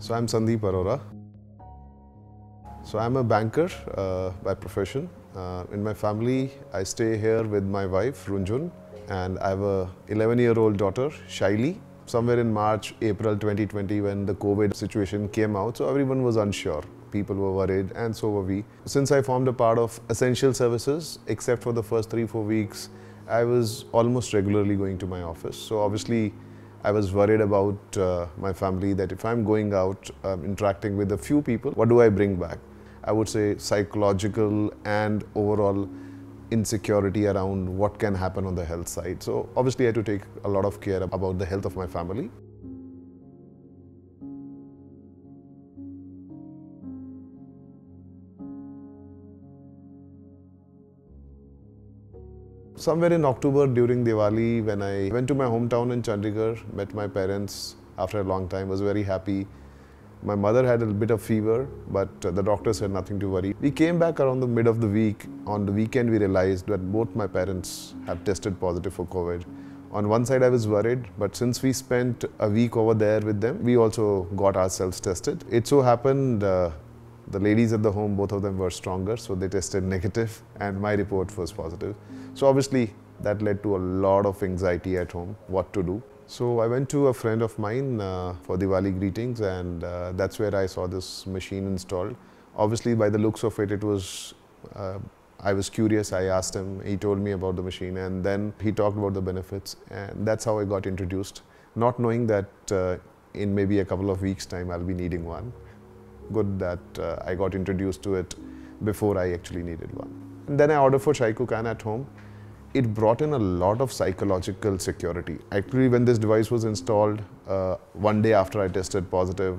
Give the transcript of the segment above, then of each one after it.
So I'm Sandeep Arora. So I'm a banker uh, by profession. Uh, in my family, I stay here with my wife, Runjun, and I have a 11-year-old daughter, Shaili. Somewhere in March, April 2020, when the COVID situation came out, so everyone was unsure. People were worried, and so were we. Since I formed a part of essential services, except for the first three, four weeks, I was almost regularly going to my office. So obviously, I was worried about uh, my family that if I'm going out, um, interacting with a few people, what do I bring back? I would say psychological and overall insecurity around what can happen on the health side. So obviously I had to take a lot of care about the health of my family. somewhere in October during Diwali when I went to my hometown in Chandigarh, met my parents after a long time, was very happy. My mother had a bit of fever, but uh, the doctor said nothing to worry. We came back around the mid of the week. On the weekend, we realized that both my parents have tested positive for COVID. On one side, I was worried, but since we spent a week over there with them, we also got ourselves tested. It so happened uh, the ladies at the home, both of them were stronger, so they tested negative and my report was positive. So obviously that led to a lot of anxiety at home, what to do. So I went to a friend of mine uh, for Diwali greetings and uh, that's where I saw this machine installed. Obviously by the looks of it, it was, uh, I was curious, I asked him, he told me about the machine and then he talked about the benefits and that's how I got introduced, not knowing that uh, in maybe a couple of weeks time I'll be needing one good that uh, I got introduced to it before I actually needed one. And then I ordered for Shai Kukan at home. It brought in a lot of psychological security. Actually, when this device was installed, uh, one day after I tested positive,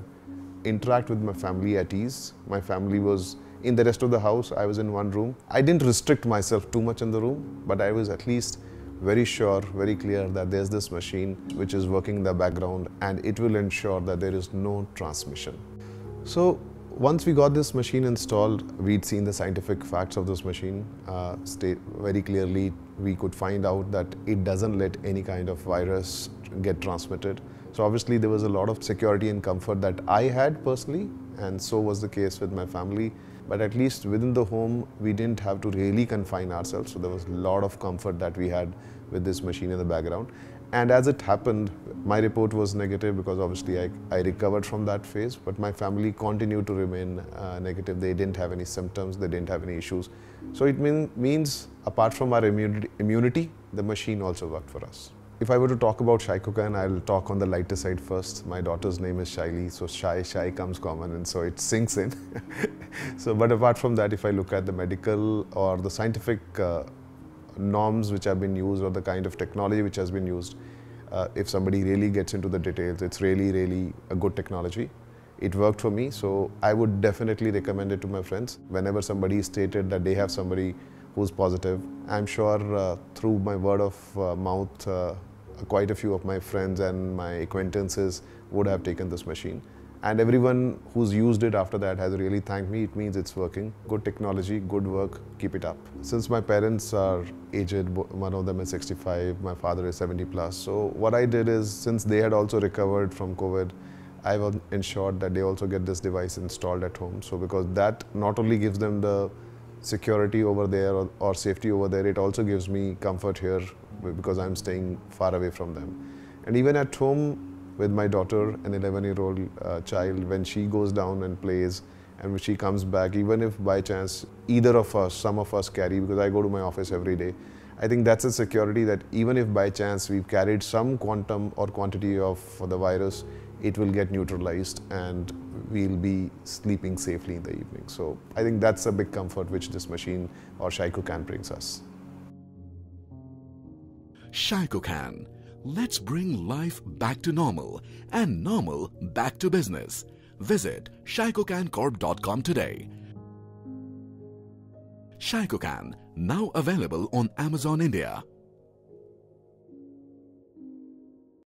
interact with my family at ease. My family was in the rest of the house. I was in one room. I didn't restrict myself too much in the room, but I was at least very sure, very clear that there's this machine which is working in the background and it will ensure that there is no transmission. So once we got this machine installed, we'd seen the scientific facts of this machine uh, very clearly. We could find out that it doesn't let any kind of virus get transmitted. So obviously there was a lot of security and comfort that I had personally, and so was the case with my family. But at least within the home, we didn't have to really confine ourselves. So there was a lot of comfort that we had with this machine in the background. And as it happened, my report was negative because obviously I, I recovered from that phase, but my family continued to remain uh, negative. They didn't have any symptoms, they didn't have any issues. So it mean, means, apart from our immunity, the machine also worked for us. If I were to talk about Shaikokan, I'll talk on the lighter side first. My daughter's name is Shaili, so Shai, Shai comes common and so it sinks in. so, but apart from that, if I look at the medical or the scientific uh, norms which have been used or the kind of technology which has been used, uh, if somebody really gets into the details, it's really, really a good technology. It worked for me, so I would definitely recommend it to my friends. Whenever somebody stated that they have somebody who's positive, I'm sure uh, through my word of uh, mouth, uh, quite a few of my friends and my acquaintances would have taken this machine. And everyone who's used it after that has really thanked me. It means it's working. Good technology, good work, keep it up. Since my parents are aged, one of them is 65, my father is 70 plus. So what I did is, since they had also recovered from COVID, i ensured that they also get this device installed at home. So because that not only gives them the security over there or, or, safety over there, it also gives me comfort here because I'm staying far away from them. And even at home, with my daughter, an 11 year old uh, child, when she goes down and plays and when she comes back, even if by chance either of us, some of us carry, because I go to my office every day, I think that's a security that even if by chance we've carried some quantum or quantity of the virus, it will get neutralized and we'll be sleeping safely in the evening. So I think that's a big comfort which this machine or Shaikokan brings us. Shaikokan Let's bring life back to normal and normal back to business. Visit ShycoCanCorp.com today. Shycocan, now available on Amazon India.